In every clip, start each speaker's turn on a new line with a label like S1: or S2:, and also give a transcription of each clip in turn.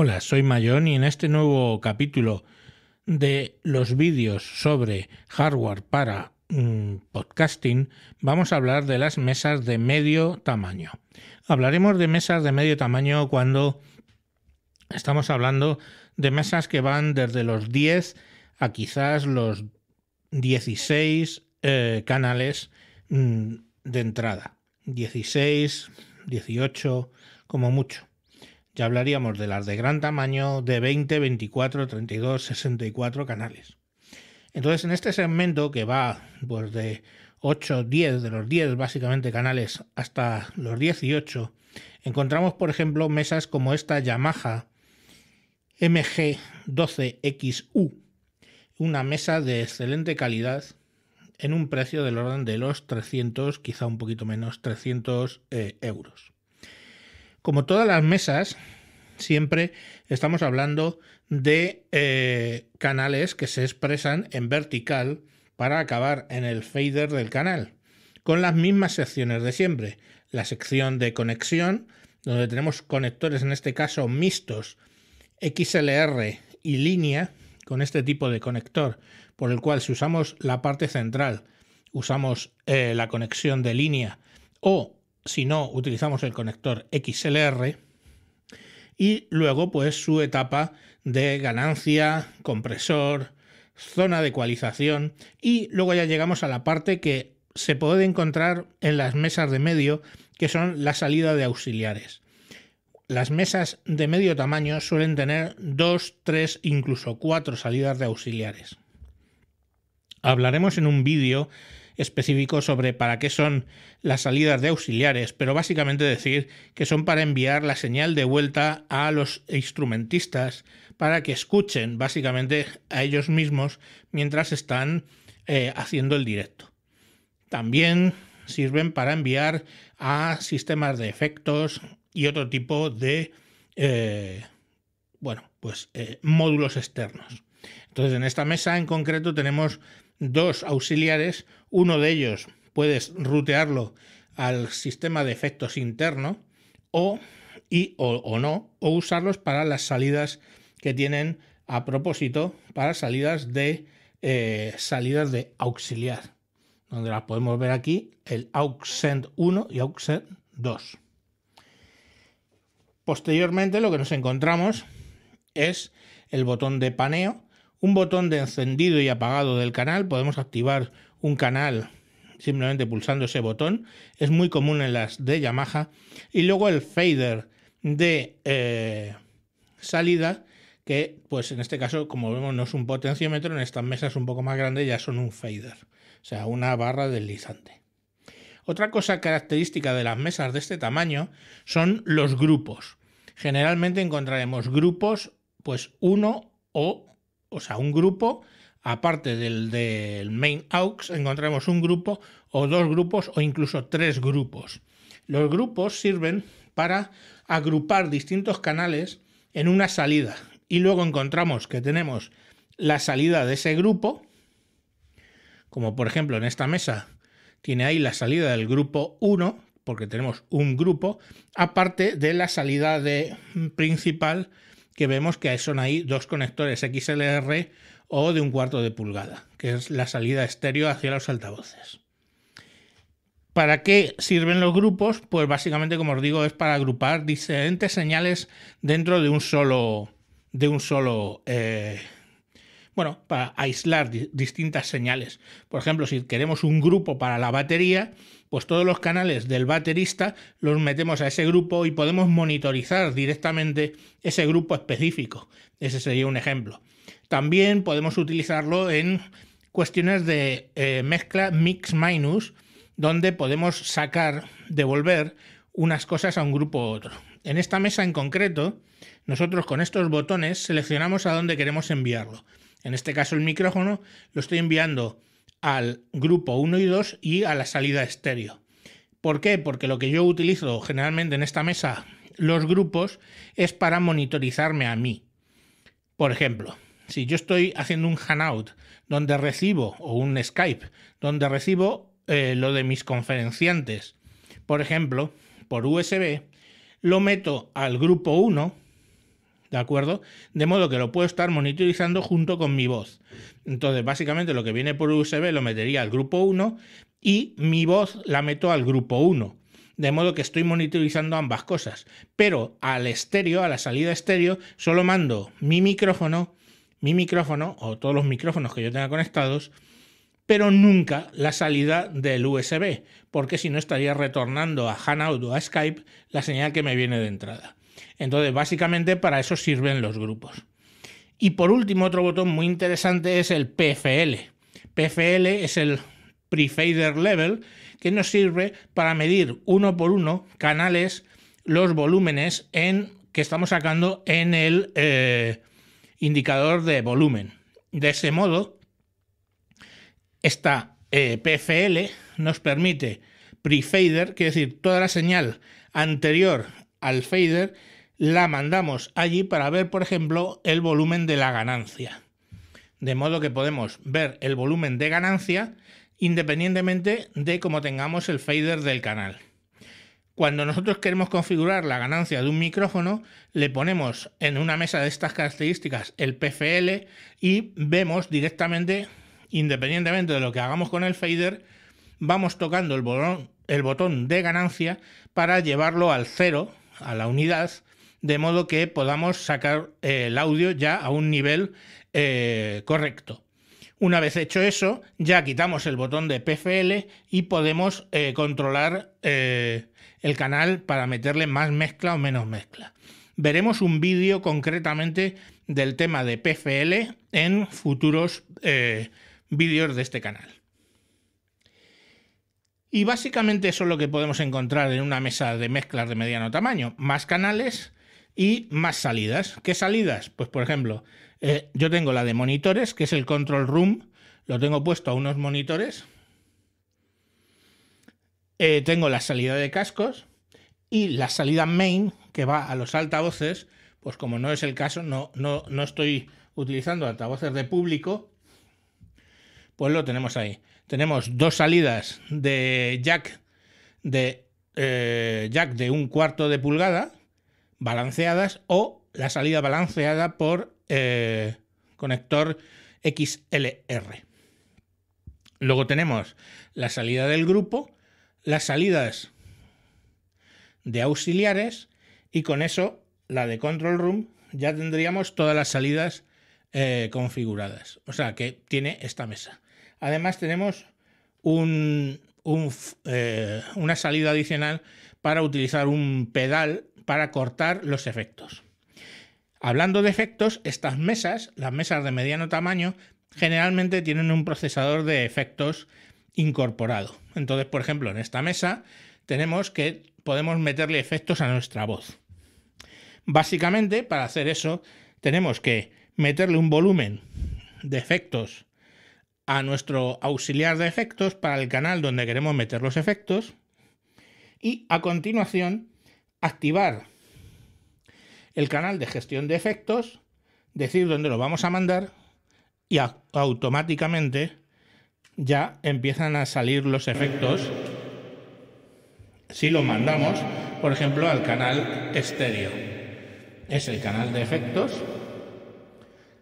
S1: Hola, soy Mayón y en este nuevo capítulo de los vídeos sobre hardware para mm, podcasting vamos a hablar de las mesas de medio tamaño. Hablaremos de mesas de medio tamaño cuando estamos hablando de mesas que van desde los 10 a quizás los 16 eh, canales mm, de entrada. 16, 18 como mucho ya hablaríamos de las de gran tamaño de 20, 24, 32, 64 canales. Entonces, en este segmento que va pues, de 8, 10, de los 10 básicamente canales hasta los 18, encontramos, por ejemplo, mesas como esta Yamaha MG12XU, una mesa de excelente calidad en un precio del orden de los 300, quizá un poquito menos, 300 eh, euros. Como todas las mesas, siempre estamos hablando de eh, canales que se expresan en vertical para acabar en el fader del canal, con las mismas secciones de siempre. La sección de conexión, donde tenemos conectores en este caso mixtos, XLR y línea, con este tipo de conector, por el cual si usamos la parte central, usamos eh, la conexión de línea o si no utilizamos el conector XLR, y luego pues su etapa de ganancia, compresor, zona de ecualización y luego ya llegamos a la parte que se puede encontrar en las mesas de medio que son la salida de auxiliares. Las mesas de medio tamaño suelen tener dos, tres, incluso cuatro salidas de auxiliares. Hablaremos en un vídeo específico sobre para qué son las salidas de auxiliares, pero básicamente decir que son para enviar la señal de vuelta a los instrumentistas para que escuchen básicamente a ellos mismos mientras están eh, haciendo el directo. También sirven para enviar a sistemas de efectos y otro tipo de, eh, bueno, pues eh, módulos externos. Entonces en esta mesa en concreto tenemos dos auxiliares, uno de ellos puedes rutearlo al sistema de efectos interno o, o, no, o usarlos para las salidas que tienen a propósito, para salidas de, eh, salidas de auxiliar, donde las podemos ver aquí, el send 1 y send 2. Posteriormente lo que nos encontramos es el botón de paneo, un botón de encendido y apagado del canal. Podemos activar un canal simplemente pulsando ese botón. Es muy común en las de Yamaha. Y luego el fader de eh, salida, que pues en este caso, como vemos, no es un potenciómetro, en estas mesas un poco más grandes ya son un fader, o sea, una barra deslizante. Otra cosa característica de las mesas de este tamaño son los grupos. Generalmente encontraremos grupos, pues uno o o sea, un grupo, aparte del, del main aux, encontramos un grupo o dos grupos o incluso tres grupos. Los grupos sirven para agrupar distintos canales en una salida y luego encontramos que tenemos la salida de ese grupo, como por ejemplo en esta mesa tiene ahí la salida del grupo 1, porque tenemos un grupo, aparte de la salida de mm, principal que vemos que son ahí dos conectores XLR o de un cuarto de pulgada, que es la salida estéreo hacia los altavoces. ¿Para qué sirven los grupos? Pues básicamente, como os digo, es para agrupar diferentes señales dentro de un solo. de un solo. Eh, bueno, para aislar distintas señales. Por ejemplo, si queremos un grupo para la batería, pues todos los canales del baterista los metemos a ese grupo y podemos monitorizar directamente ese grupo específico. Ese sería un ejemplo. También podemos utilizarlo en cuestiones de eh, mezcla mix minus, donde podemos sacar, devolver unas cosas a un grupo u otro. En esta mesa en concreto, nosotros con estos botones seleccionamos a dónde queremos enviarlo. En este caso el micrófono lo estoy enviando al grupo 1 y 2 y a la salida estéreo. ¿Por qué? Porque lo que yo utilizo generalmente en esta mesa, los grupos, es para monitorizarme a mí. Por ejemplo, si yo estoy haciendo un Hangout donde recibo, o un Skype, donde recibo eh, lo de mis conferenciantes, por ejemplo, por USB, lo meto al grupo 1 ¿de acuerdo? De modo que lo puedo estar monitorizando junto con mi voz. Entonces, básicamente lo que viene por USB lo metería al grupo 1 y mi voz la meto al grupo 1. De modo que estoy monitorizando ambas cosas. Pero al estéreo, a la salida estéreo, solo mando mi micrófono, mi micrófono o todos los micrófonos que yo tenga conectados, pero nunca la salida del USB, porque si no estaría retornando a Hanout o a Skype la señal que me viene de entrada. Entonces, básicamente para eso sirven los grupos. Y por último, otro botón muy interesante es el PFL. PFL es el Prefader Level, que nos sirve para medir uno por uno canales, los volúmenes en, que estamos sacando en el eh, indicador de volumen. De ese modo, esta eh, PFL nos permite prefader, es decir toda la señal anterior al fader, la mandamos allí para ver, por ejemplo, el volumen de la ganancia. De modo que podemos ver el volumen de ganancia independientemente de cómo tengamos el fader del canal. Cuando nosotros queremos configurar la ganancia de un micrófono, le ponemos en una mesa de estas características el PFL y vemos directamente, independientemente de lo que hagamos con el fader, vamos tocando el botón, de ganancia para llevarlo al cero, a la unidad, de modo que podamos sacar eh, el audio ya a un nivel eh, correcto. Una vez hecho eso, ya quitamos el botón de PFL y podemos eh, controlar el canal para meterle más mezcla o menos mezcla. Veremos un vídeo concretamente del tema de PFL en futuros vídeos de este canal. Y básicamente eso es lo que podemos encontrar en una mesa de mezclas de mediano tamaño. Más canales, y más salidas. ¿Qué salidas? Pues por ejemplo, eh, yo tengo la de monitores, que es el control room, lo tengo puesto a unos monitores. Eh, tengo la salida de cascos y la salida main, que va a los altavoces, pues como no es el caso, no, no, estoy utilizando altavoces de público, pues lo tenemos ahí. Tenemos dos salidas de jack de, eh, jack de un cuarto de pulgada, balanceadas o la salida balanceada por eh, conector XLR. Luego tenemos la salida del grupo, las salidas de auxiliares y con eso la de control room ya tendríamos todas las salidas eh, configuradas. O sea que tiene esta mesa. Además tenemos un, eh, una salida adicional para utilizar un pedal para cortar los efectos. Hablando de efectos, estas mesas, las mesas de mediano tamaño, generalmente tienen un procesador de efectos incorporado. Entonces, por ejemplo, en esta mesa tenemos que podemos meterle efectos a nuestra voz. Básicamente, para hacer eso, tenemos que meterle un volumen de efectos a nuestro auxiliar de efectos para el canal donde queremos meter los efectos y a continuación activar el canal de gestión de efectos, decir dónde lo vamos a mandar y automáticamente ya empiezan a salir los efectos si lo mandamos, por ejemplo, al canal estéreo. Es el canal de efectos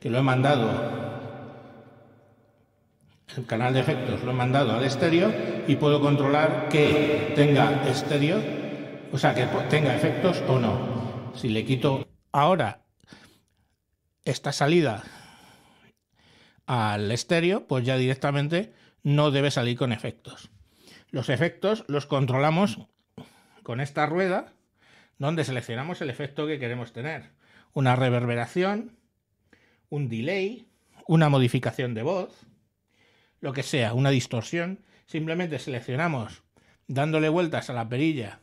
S1: que lo he mandado. El canal de efectos lo he mandado al estéreo y puedo controlar que tenga estéreo o sea, que tenga efectos o no. Si le quito ahora esta salida al estéreo, pues ya directamente no debe salir con efectos. Los efectos los controlamos con esta rueda donde seleccionamos el efecto que queremos tener. Una reverberación, un delay, una modificación de voz, lo que sea, una distorsión. Simplemente seleccionamos dándole vueltas a la perilla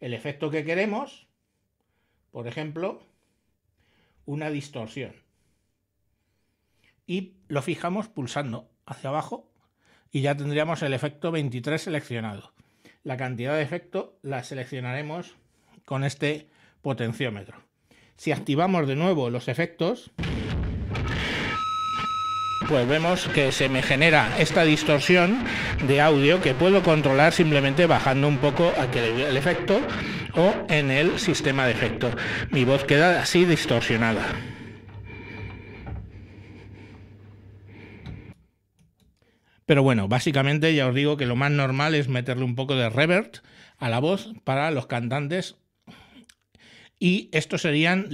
S1: el efecto que queremos, por ejemplo, una distorsión. Y lo fijamos pulsando hacia abajo y ya tendríamos el efecto 23 seleccionado. La cantidad de efecto la seleccionaremos con este potenciómetro. Si activamos de nuevo los efectos, pues vemos que se me genera esta distorsión de audio que puedo controlar simplemente bajando un poco aquel el efecto o en el sistema de efecto. Mi voz queda así distorsionada. Pero bueno, básicamente ya os digo que lo más normal es meterle un poco de reverb a la voz para los cantantes. Y estos serían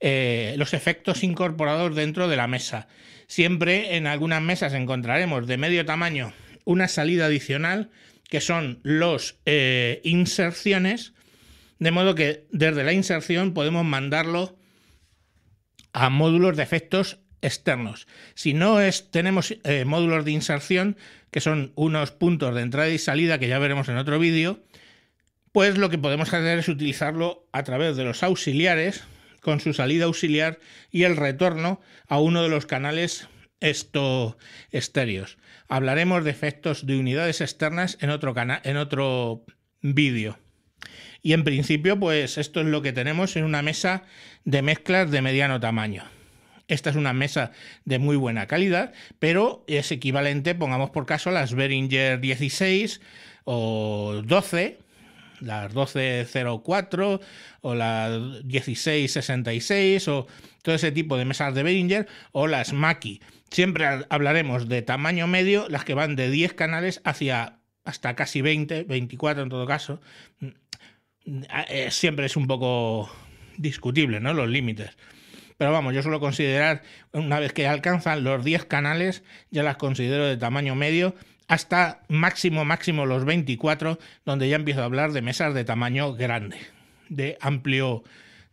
S1: eh, los efectos incorporados dentro de la mesa. Siempre en algunas mesas encontraremos de medio tamaño una salida adicional que son los eh, inserciones, de modo que desde la inserción podemos mandarlo a módulos de efectos externos. Si no es, tenemos eh, módulos de inserción, que son unos puntos de entrada y salida que ya veremos en otro vídeo, pues lo que podemos hacer es utilizarlo a través de los auxiliares con su salida auxiliar y el retorno a uno de los canales estéreos. Hablaremos de efectos de unidades externas en otro, en otro vídeo. Y en principio, pues esto es lo que tenemos en una mesa de mezclas de mediano tamaño. Esta es una mesa de muy buena calidad, pero es equivalente, pongamos por caso, a las Behringer 16 o 12 las 12.04 o las 16.66 o todo ese tipo de mesas de Behringer o las Mackie. Siempre hablaremos de tamaño medio, las que van de 10 canales hacia hasta casi 20, 24 en todo caso. Mm, eh, siempre es un poco discutible, ¿no? Los límites. Pero vamos, yo suelo considerar, una vez que alcanzan los 10 canales, ya las considero de tamaño medio hasta máximo, máximo los 24, donde ya empiezo a hablar de mesas de tamaño grande, de amplio,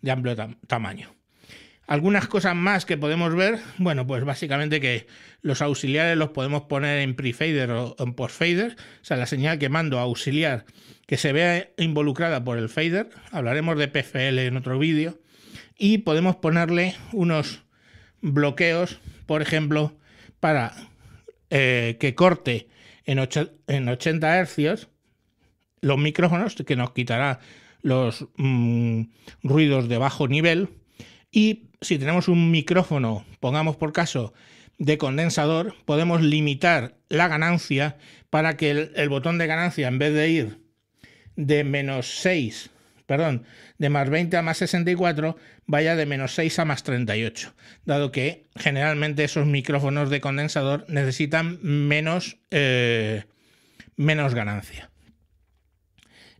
S1: de amplio tamaño. Algunas cosas más que podemos ver, bueno, pues básicamente que los auxiliares los podemos poner en pre-fader o en post-fader, o sea, la señal que mando auxiliar que se vea involucrada por el fader, hablaremos de PFL en otro vídeo, y podemos ponerle unos bloqueos, por ejemplo, para eh, que corte en, 80 hercios los micrófonos que nos quitará los mm, ruidos de bajo nivel y si tenemos un micrófono, pongamos por caso, de condensador, podemos limitar la ganancia para que el, el botón de ganancia en vez de ir de menos 6 perdón, de más 20 a más 64 vaya de menos 6 a más 38, dado que generalmente esos micrófonos de condensador necesitan menos, eh, menos ganancia.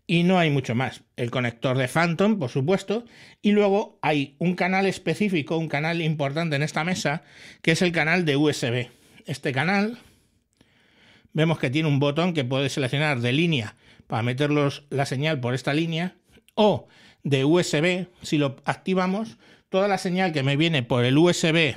S1: Y no hay mucho más. El conector de Phantom, por supuesto. Y luego hay un canal específico, un canal importante en esta mesa, que es el canal de USB. Este canal vemos que tiene un botón que puede seleccionar de línea para meter la señal por esta línea o de USB, si lo activamos, toda la señal que me viene por el USB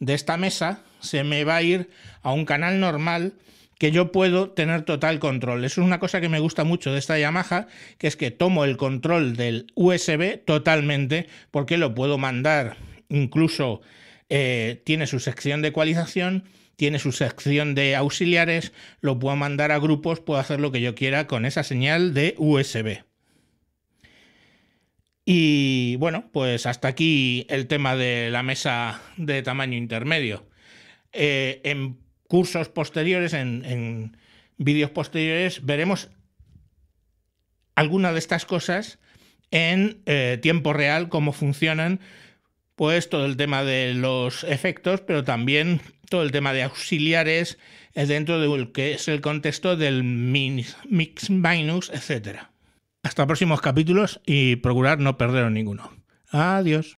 S1: de esta mesa se me va a ir a un canal normal que yo puedo tener total control. Eso es una cosa que me gusta mucho de esta Yamaha, que es que tomo el control del USB totalmente porque lo puedo mandar. Incluso eh, tiene su sección de ecualización, tiene su sección de auxiliares, lo puedo mandar a grupos, puedo hacer lo que yo quiera con esa señal de USB. Y bueno, pues hasta aquí el tema de la mesa de tamaño intermedio. Eh, en cursos posteriores, en, vídeos posteriores, veremos alguna de estas cosas en eh, tiempo real, cómo funcionan, pues todo el tema de los efectos, pero también todo el tema de auxiliares dentro de que es el contexto del mix minus, etcétera. Hasta próximos capítulos y procurar no perderos ninguno. Adiós.